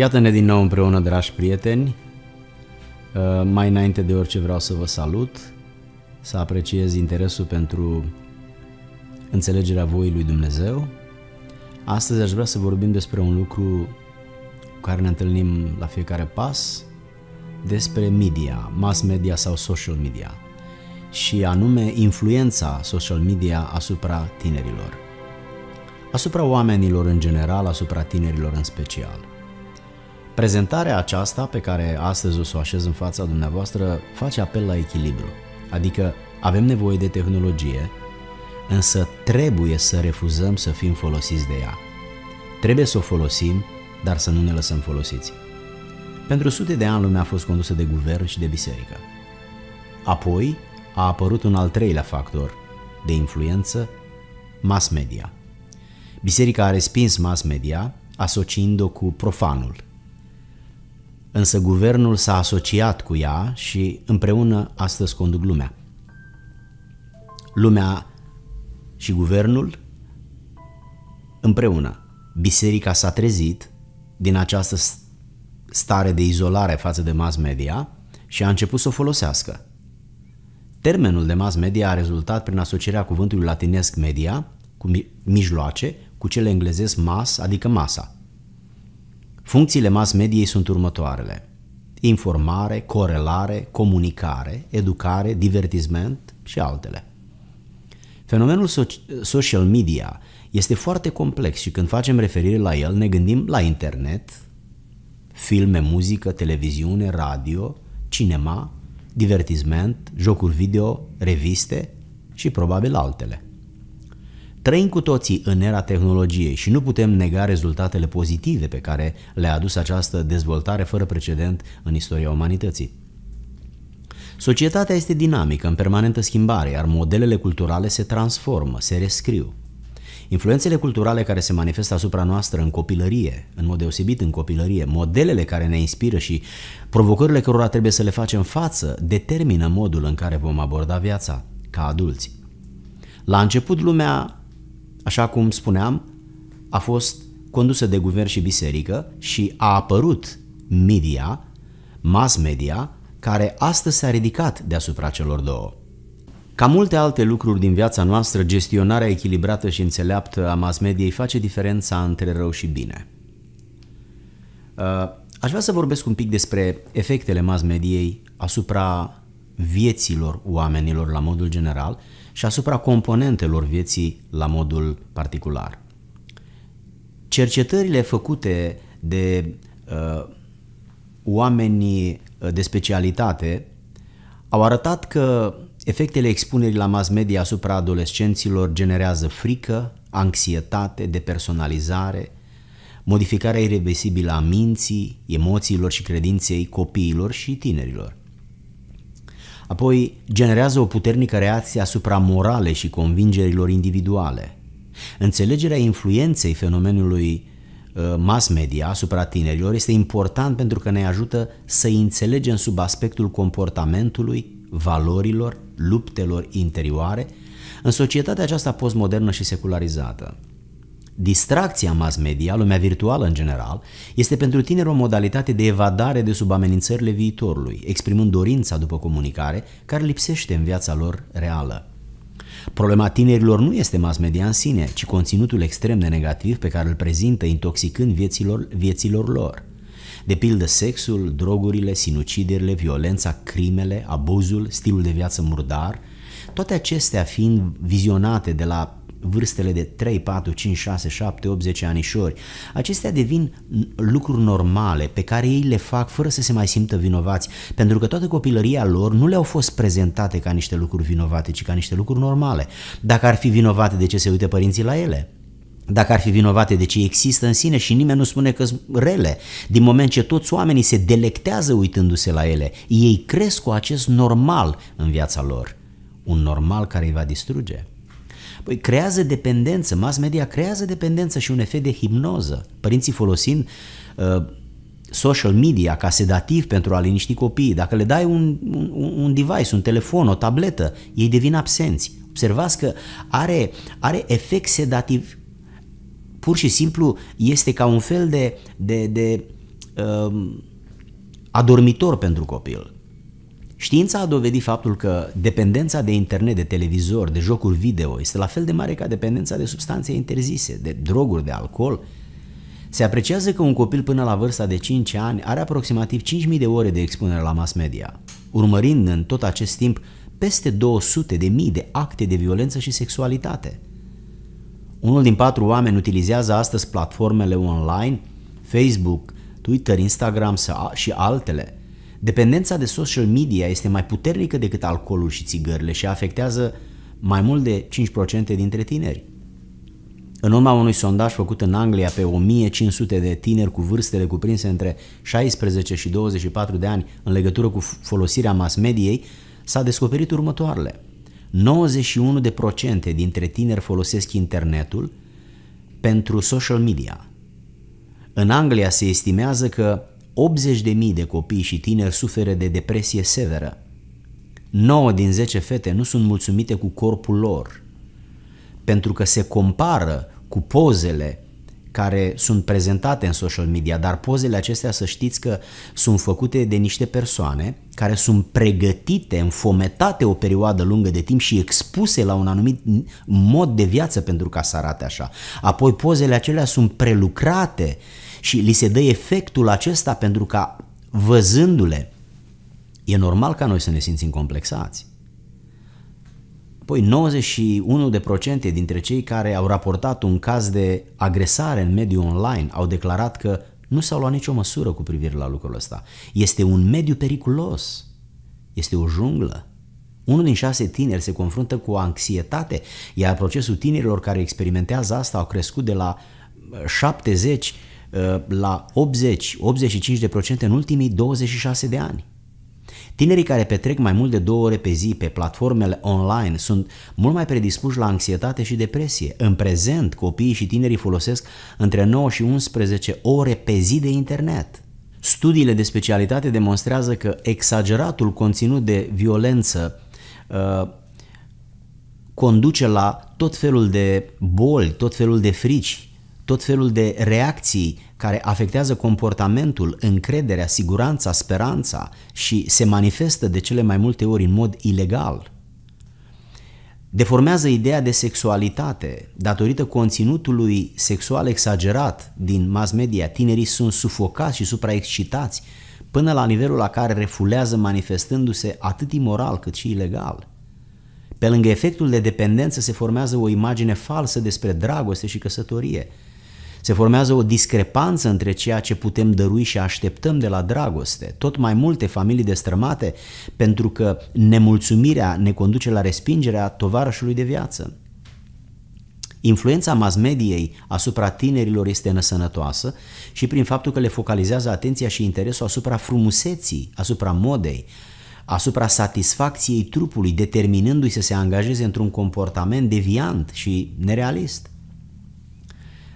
Iată-ne din nou împreună, dragi prieteni. Uh, mai înainte de orice vreau să vă salut, să apreciez interesul pentru înțelegerea voii lui Dumnezeu. Astăzi aș vrea să vorbim despre un lucru cu care ne întâlnim la fiecare pas, despre media, mass media sau social media și anume influența social media asupra tinerilor, asupra oamenilor în general, asupra tinerilor în special. Prezentarea aceasta pe care astăzi o să o așez în fața dumneavoastră face apel la echilibru, adică avem nevoie de tehnologie, însă trebuie să refuzăm să fim folosiți de ea. Trebuie să o folosim, dar să nu ne lăsăm folosiți. Pentru sute de ani lumea a fost condusă de guvern și de biserică. Apoi a apărut un al treilea factor de influență, mass media. Biserica a respins mass media, asociind-o cu profanul, însă guvernul s-a asociat cu ea și împreună astăzi conduc lumea. Lumea și guvernul împreună. Biserica s-a trezit din această stare de izolare față de mass media și a început să o folosească. Termenul de mass media a rezultat prin asocierea cuvântului latinesc media cu mijloace cu cele englezesc mass, adică masa – Funcțiile mass mediei sunt următoarele. Informare, corelare, comunicare, educare, divertisment și altele. Fenomenul so- social media este foarte complex și când facem referire la el ne gândim la internet, filme, muzică, televiziune, radio, cinema, divertisment, jocuri video, reviste și probabil altele. Trăim cu toții în era tehnologiei și nu putem nega rezultatele pozitive pe care le-a adus această dezvoltare fără precedent în istoria umanității. Societatea este dinamică, în permanentă schimbare, iar modelele culturale se transformă, se rescriu. Influențele culturale care se manifestă asupra noastră în copilărie, în mod deosebit în copilărie, modelele care ne inspiră și provocările cărora trebuie să le facem față, determină modul în care vom aborda viața ca adulți. La început lumea așa cum spuneam, a fost condusă de guvern și biserică și a apărut media, mass media, care astăzi s-a ridicat deasupra celor două. Ca multe alte lucruri din viața noastră, gestionarea echilibrată și înțeleaptă a mass mediei face diferența între rău și bine. Uh, aș vrea să vorbesc un pic despre efectele mass mediei asupra vieților oamenilor la modul general și asupra componentelor vieții la modul particular. Cercetările făcute de uh, oamenii uh, de specialitate au arătat că efectele expunerii la mass media asupra adolescenților generează frică, anxietate, depersonalizare, modificarea irreversibilă a minții, emoțiilor și credinței copiilor și tinerilor apoi generează o puternică reacție asupra morale și convingerilor individuale. Înțelegerea influenței fenomenului uh, mass media asupra tinerilor este important pentru că ne ajută să înțelegem sub aspectul comportamentului, valorilor, luptelor interioare în societatea aceasta postmodernă și secularizată. Distracția mass media, lumea virtuală în general, este pentru tineri o modalitate de evadare de sub amenințările viitorului, exprimând dorința după comunicare care lipsește în viața lor reală. Problema tinerilor nu este mass media în sine, ci conținutul extrem de negativ pe care îl prezintă intoxicând vieților, vieților lor. De pildă sexul, drogurile, sinuciderile, violența, crimele, abuzul, stilul de viață murdar, toate acestea fiind vizionate de la vârstele de 3, 4, 5, 6, 7, 8, 10 anișori. Acestea devin lucruri normale pe care ei le fac fără să se mai simtă vinovați, pentru că toată copilăria lor nu le-au fost prezentate ca niște lucruri vinovate, ci ca niște lucruri normale. Dacă ar fi vinovate, de ce se uită părinții la ele? dacă ar fi vinovate de ce există în sine și nimeni nu spune că sunt rele, din moment ce toți oamenii se delectează uitându-se la ele, ei cresc cu acest normal în viața lor, un normal care îi va distruge. Păi creează dependență, mass media creează dependență și un efect de hipnoză. Părinții folosind uh, social media ca sedativ pentru a liniști copiii. Dacă le dai un, un, un device, un telefon, o tabletă, ei devin absenți. Observați că are, are efect sedativ. Pur și simplu este ca un fel de, de, de uh, adormitor pentru copil. Știința a dovedit faptul că dependența de internet, de televizor, de jocuri video este la fel de mare ca dependența de substanțe interzise, de droguri, de alcool. Se apreciază că un copil până la vârsta de 5 ani are aproximativ 5.000 de ore de expunere la mass media, urmărind în tot acest timp peste 200.000 de de acte de violență și sexualitate. Unul din patru oameni utilizează astăzi platformele online, Facebook, Twitter, Instagram și altele – Dependența de social media este mai puternică decât alcoolul și țigările și afectează mai mult de 5% dintre tineri. În urma unui sondaj făcut în Anglia pe 1500 de tineri cu vârstele cuprinse între 16 și 24 de ani în legătură cu folosirea mass mediei, s-a descoperit următoarele. 91% dintre tineri folosesc internetul pentru social media. În Anglia se estimează că 80.000 de copii și tineri suferă de depresie severă. 9 din 10 fete nu sunt mulțumite cu corpul lor, pentru că se compară cu pozele care sunt prezentate în social media, dar pozele acestea să știți că sunt făcute de niște persoane care sunt pregătite, înfometate o perioadă lungă de timp și expuse la un anumit mod de viață pentru ca să arate așa. Apoi pozele acelea sunt prelucrate și li se dă efectul acesta pentru ca văzându-le, e normal ca noi să ne simțim complexați. Apoi 91% dintre cei care au raportat un caz de agresare în mediul online au declarat că nu s-au luat nicio măsură cu privire la lucrul ăsta. Este un mediu periculos. Este o junglă. Unul din șase tineri se confruntă cu o anxietate, iar procesul tinerilor care experimentează asta au crescut de la 70 Uh, la 80-85% în ultimii 26 de ani. Tinerii care petrec mai mult de două ore pe zi pe platformele online sunt mult mai predispuși la anxietate și depresie. În prezent, copiii și tinerii folosesc între 9 și 11 ore pe zi de internet. Studiile de specialitate demonstrează că exageratul conținut de violență uh, conduce la tot felul de boli, tot felul de frici, tot felul de reacții care afectează comportamentul, încrederea, siguranța, speranța și se manifestă de cele mai multe ori în mod ilegal. Deformează ideea de sexualitate datorită conținutului sexual exagerat din mass media. Tinerii sunt sufocați și supraexcitați până la nivelul la care refulează manifestându-se atât imoral cât și ilegal. Pe lângă efectul de dependență se formează o imagine falsă despre dragoste și căsătorie – se formează o discrepanță între ceea ce putem dărui și așteptăm de la dragoste. Tot mai multe familii destrămate pentru că nemulțumirea ne conduce la respingerea tovarășului de viață. Influența mass-mediei asupra tinerilor este năsănătoasă și prin faptul că le focalizează atenția și interesul asupra frumuseții, asupra modei, asupra satisfacției trupului, determinându-i să se angajeze într-un comportament deviant și nerealist.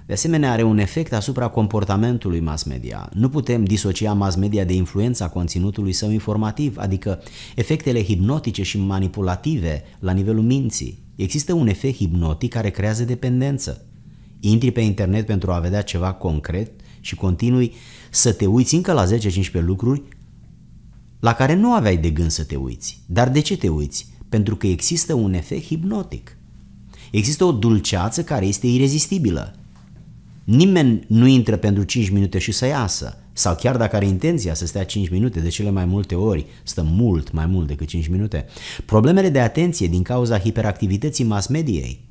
De asemenea, are un efect asupra comportamentului mass media. Nu putem disocia mass media de influența conținutului său informativ, adică efectele hipnotice și manipulative la nivelul minții. Există un efect hipnotic care creează dependență. Intri pe internet pentru a vedea ceva concret și continui să te uiți încă la 10-15 lucruri la care nu aveai de gând să te uiți. Dar de ce te uiți? Pentru că există un efect hipnotic. Există o dulceață care este irezistibilă Nimeni nu intră pentru 5 minute și să iasă. Sau chiar dacă are intenția să stea 5 minute, de cele mai multe ori stă mult mai mult decât 5 minute. Problemele de atenție din cauza hiperactivității mass mediei,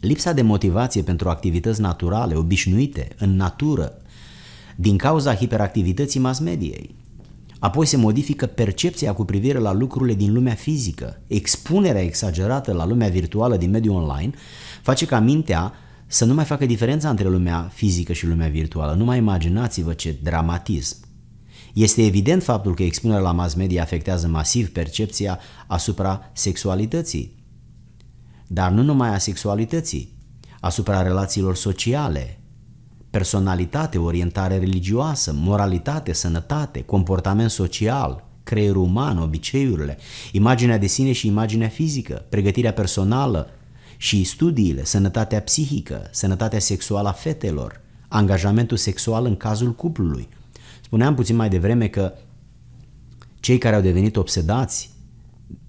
lipsa de motivație pentru activități naturale, obișnuite, în natură, din cauza hiperactivității mass mediei. Apoi se modifică percepția cu privire la lucrurile din lumea fizică. Expunerea exagerată la lumea virtuală din mediul online face ca mintea să nu mai facă diferența între lumea fizică și lumea virtuală. Nu mai imaginați-vă ce dramatism. Este evident faptul că expunerea la mass media afectează masiv percepția asupra sexualității, dar nu numai a sexualității, asupra relațiilor sociale, personalitate, orientare religioasă, moralitate, sănătate, comportament social, creierul uman, obiceiurile, imaginea de sine și imaginea fizică, pregătirea personală, și studiile, sănătatea psihică, sănătatea sexuală a fetelor, angajamentul sexual în cazul cuplului. Spuneam puțin mai devreme că cei care au devenit obsedați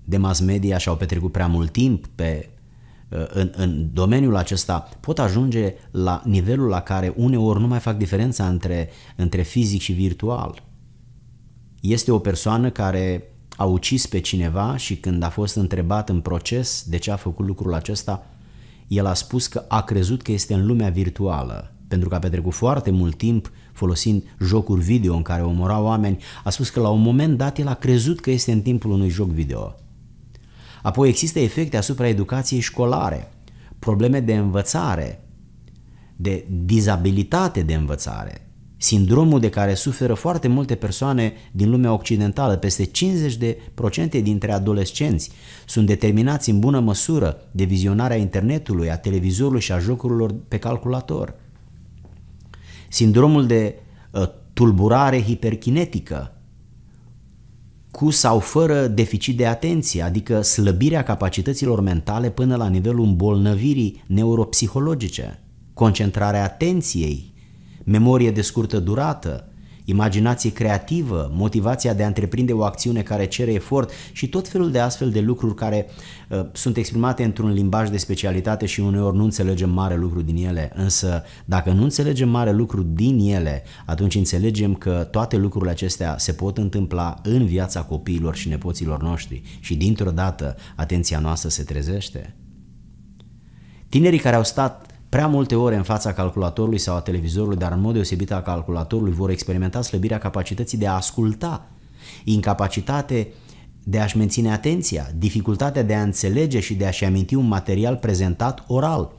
de mass media și au petrecut prea mult timp pe, uh, în, în domeniul acesta pot ajunge la nivelul la care uneori nu mai fac diferența între, între fizic și virtual. Este o persoană care a ucis pe cineva și când a fost întrebat în proces de ce a făcut lucrul acesta, el a spus că a crezut că este în lumea virtuală, pentru că a petrecut foarte mult timp folosind jocuri video în care omora oameni, a spus că la un moment dat el a crezut că este în timpul unui joc video. Apoi există efecte asupra educației școlare, probleme de învățare, de dizabilitate de învățare, sindromul de care suferă foarte multe persoane din lumea occidentală, peste 50% dintre adolescenți, sunt determinați în bună măsură de vizionarea internetului, a televizorului și a jocurilor pe calculator. Sindromul de uh, tulburare hiperkinetică, cu sau fără deficit de atenție, adică slăbirea capacităților mentale până la nivelul îmbolnăvirii neuropsihologice, concentrarea atenției memorie de scurtă durată, imaginație creativă, motivația de a întreprinde o acțiune care cere efort și tot felul de astfel de lucruri care uh, sunt exprimate într-un limbaj de specialitate și uneori nu înțelegem mare lucru din ele, însă dacă nu înțelegem mare lucru din ele, atunci înțelegem că toate lucrurile acestea se pot întâmpla în viața copiilor și nepoților noștri și dintr-o dată atenția noastră se trezește. Tinerii care au stat Prea multe ore în fața calculatorului sau a televizorului, dar în mod deosebit a calculatorului, vor experimenta slăbirea capacității de a asculta, incapacitate de a-și menține atenția, dificultatea de a înțelege și de a-și aminti un material prezentat oral,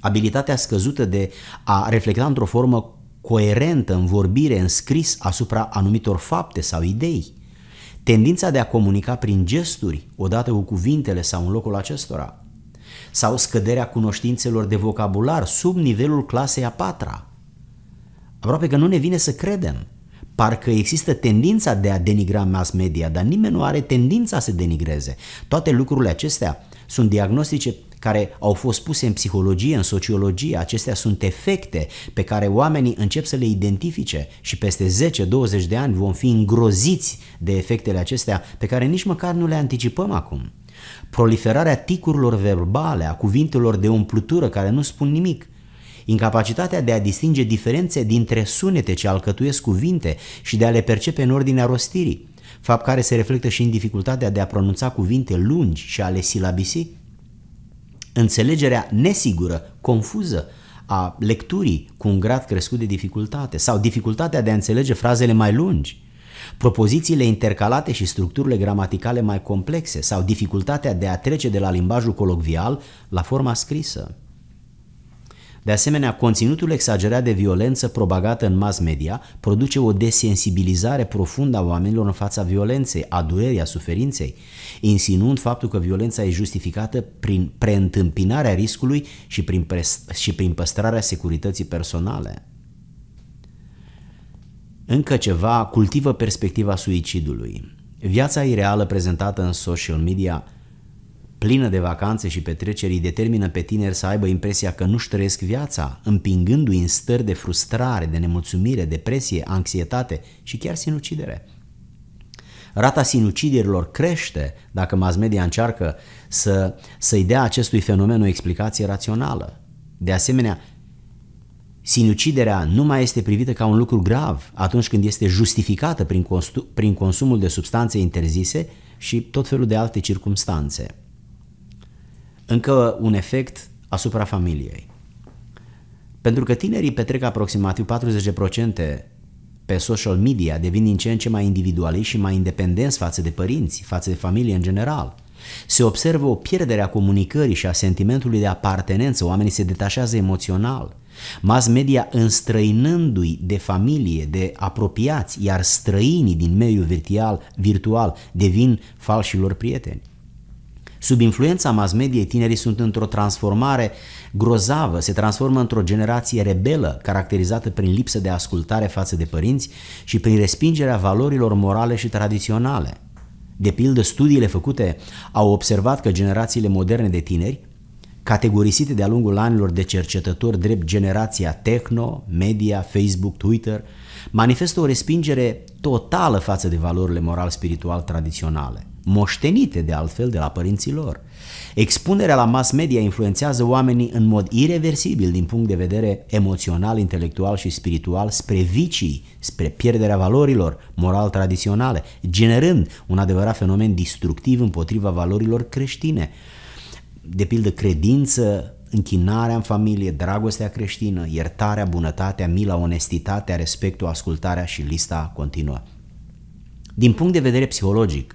abilitatea scăzută de a reflecta într-o formă coerentă în vorbire, în scris asupra anumitor fapte sau idei, tendința de a comunica prin gesturi, odată cu cuvintele sau în locul acestora, sau scăderea cunoștințelor de vocabular sub nivelul clasei a patra. Aproape că nu ne vine să credem. Parcă există tendința de a denigra mass media, dar nimeni nu are tendința să denigreze. Toate lucrurile acestea sunt diagnostice care au fost puse în psihologie, în sociologie, acestea sunt efecte pe care oamenii încep să le identifice și peste 10-20 de ani vom fi îngroziți de efectele acestea pe care nici măcar nu le anticipăm acum proliferarea ticurilor verbale, a cuvintelor de umplutură care nu spun nimic, incapacitatea de a distinge diferențe dintre sunete ce alcătuiesc cuvinte și de a le percepe în ordinea rostirii, fapt care se reflectă și în dificultatea de a pronunța cuvinte lungi și a le silabisi, înțelegerea nesigură, confuză, a lecturii cu un grad crescut de dificultate sau dificultatea de a înțelege frazele mai lungi, Propozițiile intercalate și structurile gramaticale mai complexe sau dificultatea de a trece de la limbajul colocvial la forma scrisă. De asemenea, conținutul exagerat de violență propagată în mass media produce o desensibilizare profundă a oamenilor în fața violenței, a durerii, a suferinței, insinuând faptul că violența e justificată prin preîntâmpinarea riscului și prin, și prin păstrarea securității personale. Încă ceva cultivă perspectiva suicidului. Viața ireală prezentată în social media, plină de vacanțe și petreceri, determină pe tineri să aibă impresia că nu-și trăiesc viața, împingându-i în stări de frustrare, de nemulțumire, depresie, anxietate și chiar sinucidere. Rata sinuciderilor crește dacă mass media încearcă să, să-i dea acestui fenomen o explicație rațională. De asemenea, Sinuciderea nu mai este privită ca un lucru grav atunci când este justificată prin, constu- prin consumul de substanțe interzise și tot felul de alte circumstanțe. Încă un efect asupra familiei. Pentru că tinerii petrec aproximativ 40% pe social media, devin din ce în ce mai individuali și mai independenți față de părinți, față de familie în general – se observă o pierdere a comunicării și a sentimentului de apartenență, oamenii se detașează emoțional. Mass media înstrăinându-i de familie, de apropiați, iar străinii din mediul virtual, virtual devin falșilor prieteni. Sub influența mass mediei, tinerii sunt într-o transformare grozavă, se transformă într-o generație rebelă, caracterizată prin lipsă de ascultare față de părinți și prin respingerea valorilor morale și tradiționale. De pildă, studiile făcute au observat că generațiile moderne de tineri, categorisite de-a lungul anilor de cercetători drept generația techno, media, Facebook, Twitter, manifestă o respingere totală față de valorile moral-spiritual tradiționale moștenite de altfel de la părinții lor. Expunerea la mass media influențează oamenii în mod irreversibil din punct de vedere emoțional, intelectual și spiritual spre vicii, spre pierderea valorilor moral tradiționale, generând un adevărat fenomen destructiv împotriva valorilor creștine. De pildă credință, închinarea în familie, dragostea creștină, iertarea, bunătatea, mila, onestitatea, respectul, ascultarea și lista continuă. Din punct de vedere psihologic,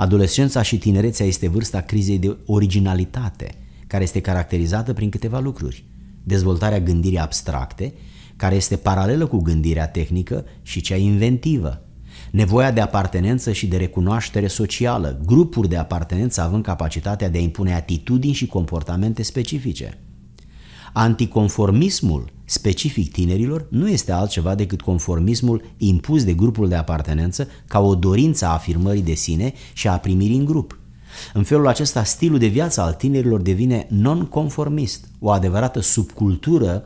Adolescența și tinerețea este vârsta crizei de originalitate, care este caracterizată prin câteva lucruri. Dezvoltarea gândirii abstracte, care este paralelă cu gândirea tehnică și cea inventivă. Nevoia de apartenență și de recunoaștere socială, grupuri de apartenență având capacitatea de a impune atitudini și comportamente specifice. Anticonformismul specific tinerilor nu este altceva decât conformismul impus de grupul de apartenență ca o dorință a afirmării de sine și a primirii în grup. În felul acesta, stilul de viață al tinerilor devine nonconformist, o adevărată subcultură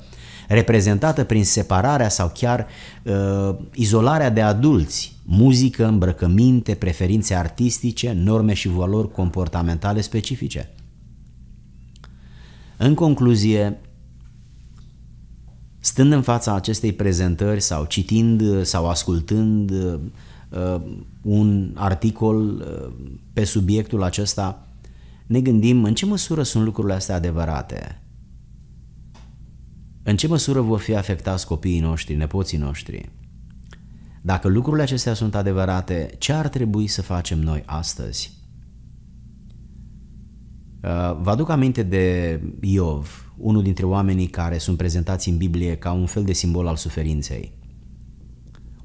reprezentată prin separarea sau chiar uh, izolarea de adulți, muzică, îmbrăcăminte, preferințe artistice, norme și valori comportamentale specifice. În concluzie, stând în fața acestei prezentări sau citind uh, sau ascultând uh, uh, un articol uh, pe subiectul acesta, ne gândim în ce măsură sunt lucrurile astea adevărate. În ce măsură vor fi afectați copiii noștri, nepoții noștri? Dacă lucrurile acestea sunt adevărate, ce ar trebui să facem noi astăzi? Uh, vă aduc aminte de Iov, unul dintre oamenii care sunt prezentați în Biblie ca un fel de simbol al suferinței.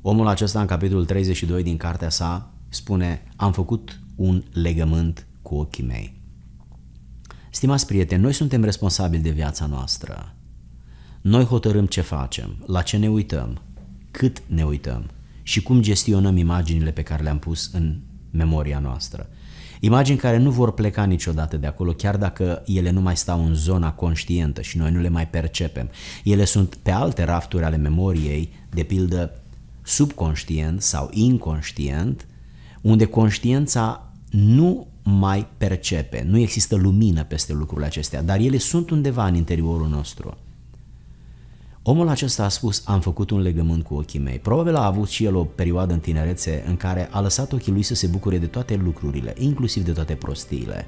Omul acesta, în capitolul 32 din cartea sa, spune Am făcut un legământ cu ochii mei. Stimați prieteni, noi suntem responsabili de viața noastră. Noi hotărâm ce facem, la ce ne uităm, cât ne uităm și cum gestionăm imaginile pe care le-am pus în memoria noastră. Imagini care nu vor pleca niciodată de acolo, chiar dacă ele nu mai stau în zona conștientă și noi nu le mai percepem. Ele sunt pe alte rafturi ale memoriei, de pildă subconștient sau inconștient, unde conștiința nu mai percepe, nu există lumină peste lucrurile acestea, dar ele sunt undeva în interiorul nostru. Omul acesta a spus, am făcut un legământ cu ochii mei. Probabil a avut și el o perioadă în tinerețe în care a lăsat ochii lui să se bucure de toate lucrurile, inclusiv de toate prostiile.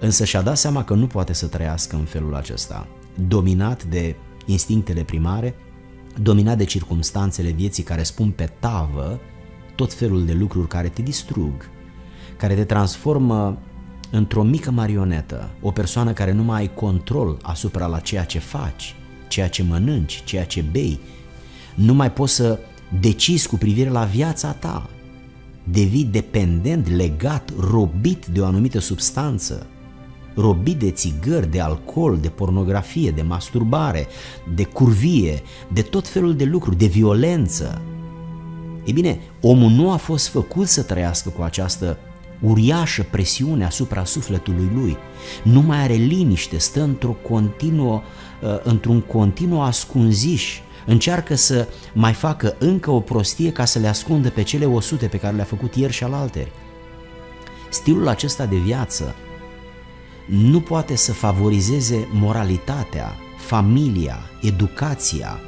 Însă și-a dat seama că nu poate să trăiască în felul acesta. Dominat de instinctele primare, dominat de circumstanțele vieții care spun pe tavă tot felul de lucruri care te distrug, care te transformă într-o mică marionetă, o persoană care nu mai ai control asupra la ceea ce faci, ceea ce mănânci, ceea ce bei. Nu mai poți să decizi cu privire la viața ta. Devii dependent, legat, robit de o anumită substanță, robit de țigări, de alcool, de pornografie, de masturbare, de curvie, de tot felul de lucruri, de violență. Ei bine, omul nu a fost făcut să trăiască cu această uriașă presiune asupra sufletului lui. Nu mai are liniște, stă într-o continuă, uh, într-un continuu ascunziș, încearcă să mai facă încă o prostie ca să le ascundă pe cele 100 pe care le-a făcut ieri și alalteri. Stilul acesta de viață nu poate să favorizeze moralitatea, familia, educația,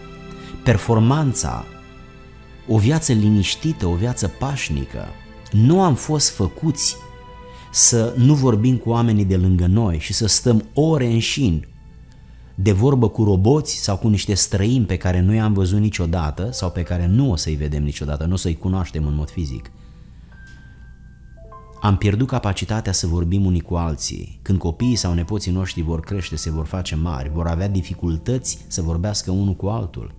performanța, o viață liniștită, o viață pașnică, nu am fost făcuți să nu vorbim cu oamenii de lângă noi și să stăm ore în șin de vorbă cu roboți sau cu niște străini pe care nu i-am văzut niciodată sau pe care nu o să-i vedem niciodată, nu o să-i cunoaștem în mod fizic. Am pierdut capacitatea să vorbim unii cu alții. Când copiii sau nepoții noștri vor crește, se vor face mari, vor avea dificultăți să vorbească unul cu altul.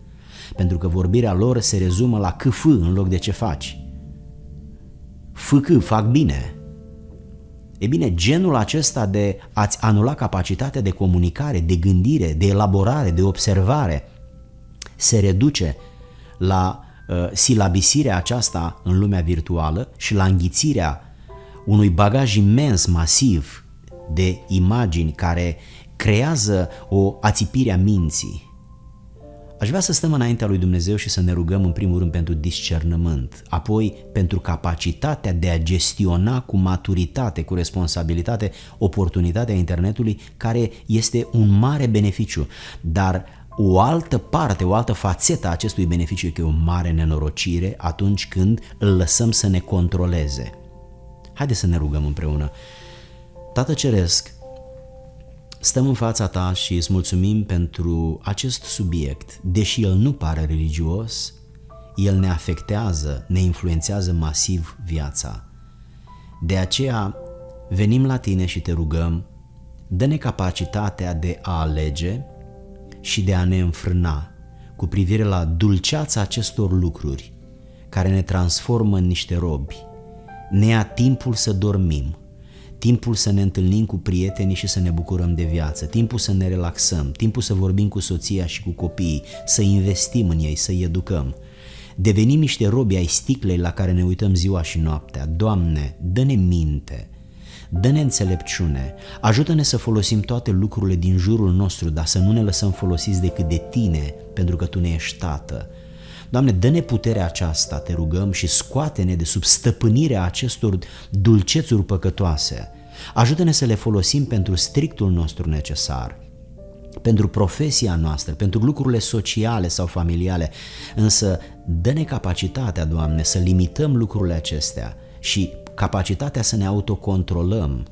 Pentru că vorbirea lor se rezumă la câfâ în loc de ce faci. FC, fac bine. E bine, genul acesta de a-ți anula capacitatea de comunicare, de gândire, de elaborare, de observare, se reduce la uh, silabisirea aceasta în lumea virtuală și la înghițirea unui bagaj imens, masiv de imagini care creează o ațipire a minții Aș vrea să stăm înaintea lui Dumnezeu și să ne rugăm în primul rând pentru discernământ, apoi pentru capacitatea de a gestiona cu maturitate, cu responsabilitate, oportunitatea internetului, care este un mare beneficiu, dar o altă parte, o altă fațetă a acestui beneficiu e că e o mare nenorocire atunci când îl lăsăm să ne controleze. Haideți să ne rugăm împreună. Tată Ceresc, stăm în fața ta și îți mulțumim pentru acest subiect. Deși el nu pare religios, el ne afectează, ne influențează masiv viața. De aceea venim la tine și te rugăm, dă-ne capacitatea de a alege și de a ne înfrâna cu privire la dulceața acestor lucruri care ne transformă în niște robi. Ne ia timpul să dormim, timpul să ne întâlnim cu prietenii și să ne bucurăm de viață, timpul să ne relaxăm, timpul să vorbim cu soția și cu copiii, să investim în ei, să-i educăm. Devenim niște robi ai sticlei la care ne uităm ziua și noaptea. Doamne, dă-ne minte, dă-ne înțelepciune, ajută-ne să folosim toate lucrurile din jurul nostru, dar să nu ne lăsăm folosiți decât de Tine, pentru că Tu ne ești Tată Doamne, dă-ne puterea aceasta, te rugăm, și scoate-ne de sub stăpânirea acestor dulcețuri păcătoase. Ajută-ne să le folosim pentru strictul nostru necesar, pentru profesia noastră, pentru lucrurile sociale sau familiale, însă dă-ne capacitatea, Doamne, să limităm lucrurile acestea și capacitatea să ne autocontrolăm,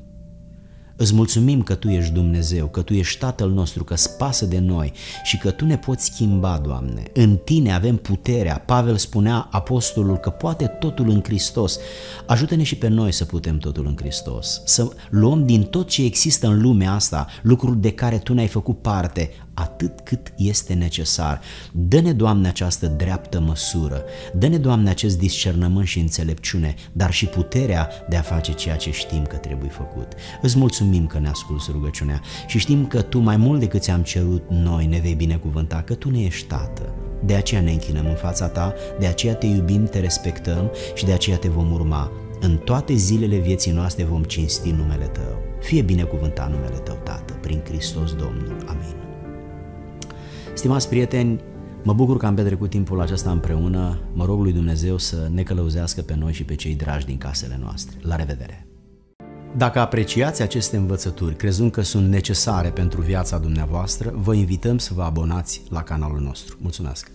Îți mulțumim că Tu ești Dumnezeu, că Tu ești Tatăl nostru, că spasă de noi și că Tu ne poți schimba, Doamne. În Tine avem puterea. Pavel spunea apostolul că poate totul în Hristos. Ajută-ne și pe noi să putem totul în Hristos, să luăm din tot ce există în lumea asta lucruri de care Tu ne-ai făcut parte, atât cât este necesar. Dă-ne, Doamne, această dreaptă măsură, dă-ne, Doamne, acest discernământ și înțelepciune, dar și puterea de a face ceea ce știm că trebuie făcut. Îți mulțumim că ne asculți rugăciunea și știm că Tu mai mult decât ți-am cerut noi ne vei binecuvânta, că Tu ne ești Tată. De aceea ne închinăm în fața Ta, de aceea Te iubim, Te respectăm și de aceea Te vom urma. În toate zilele vieții noastre vom cinsti numele Tău. Fie binecuvântat numele Tău, Tată, prin Hristos Domnul. Amin. Stimați prieteni, mă bucur că am petrecut timpul acesta împreună. Mă rog lui Dumnezeu să ne călăuzească pe noi și pe cei dragi din casele noastre. La revedere! Dacă apreciați aceste învățături, crezând că sunt necesare pentru viața dumneavoastră, vă invităm să vă abonați la canalul nostru. Mulțumesc!